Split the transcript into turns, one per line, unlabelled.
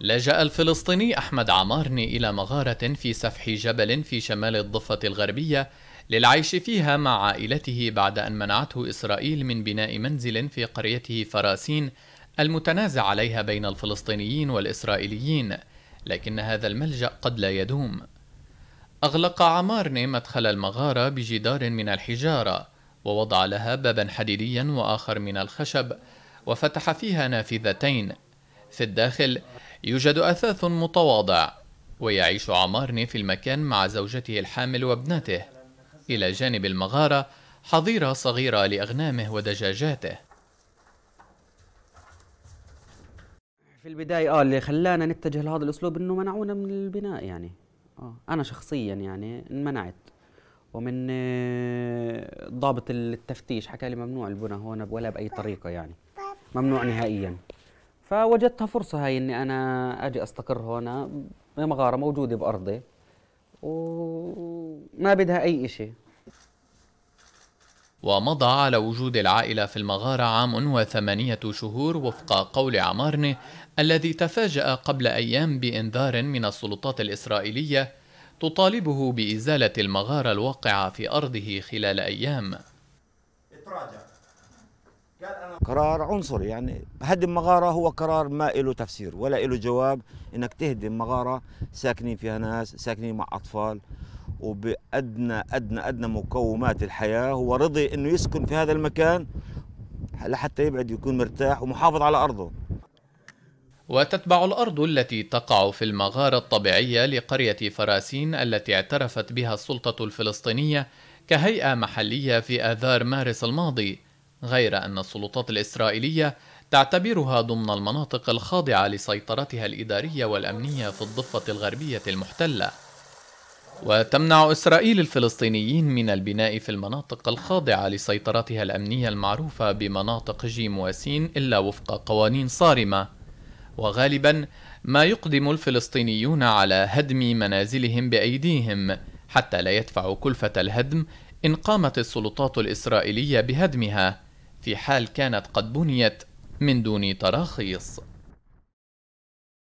لجأ الفلسطيني أحمد عمارني إلى مغارة في سفح جبل في شمال الضفة الغربية للعيش فيها مع عائلته بعد أن منعته إسرائيل من بناء منزل في قريته فراسين المتنازع عليها بين الفلسطينيين والإسرائيليين، لكن هذا الملجأ قد لا يدوم. أغلق عمارني مدخل المغارة بجدار من الحجارة، ووضع لها بابا حديديا وآخر من الخشب، وفتح فيها نافذتين في الداخل يوجد أثاث متواضع ويعيش عمارني في المكان مع زوجته الحامل وابنته إلى جانب المغارة حظيرة صغيرة لأغنامه ودجاجاته
في البداية آه اللي خلانا نتجه لهذا الأسلوب إنه منعونا من البناء يعني آه أنا شخصيا يعني انمنعت ومن آه، ضابط التفتيش حكى لي ممنوع البنى هون ولا بأي طريقة يعني ممنوع نهائيا فوجدتها فرصة هاي إني أنا أجي أستقر هنا مغارة موجودة بأرضي وما بدها أي إشي
ومضى على وجود العائلة في المغارة عام وثمانية شهور وفق قول عمارنة الذي تفاجأ قبل أيام بإنذار من السلطات الإسرائيلية تطالبه بإزالة المغارة الواقعة في أرضه خلال أيام.
قرار عنصري يعني هدم مغارة هو قرار ما له تفسير ولا له جواب إنك تهدم مغارة ساكنين فيها ناس ساكنين مع أطفال وبأدنى أدنى أدنى مقومات الحياة هو رضي إنه يسكن في هذا المكان لحتى يبعد يكون مرتاح ومحافظ على أرضه
وتتبع الأرض التي تقع في المغارة الطبيعية لقرية فراسين التي اعترفت بها السلطة الفلسطينية كهيئة محلية في آذار مارس الماضي غير أن السلطات الإسرائيلية تعتبرها ضمن المناطق الخاضعة لسيطرتها الإدارية والأمنية في الضفة الغربية المحتلة وتمنع إسرائيل الفلسطينيين من البناء في المناطق الخاضعة لسيطرتها الأمنية المعروفة بمناطق جيم وسين إلا وفق قوانين صارمة وغالبا ما يقدم الفلسطينيون على هدم منازلهم بأيديهم حتى لا يدفعوا كلفة الهدم إن قامت السلطات الإسرائيلية بهدمها في حال كانت قد بنيت من دون تراخيص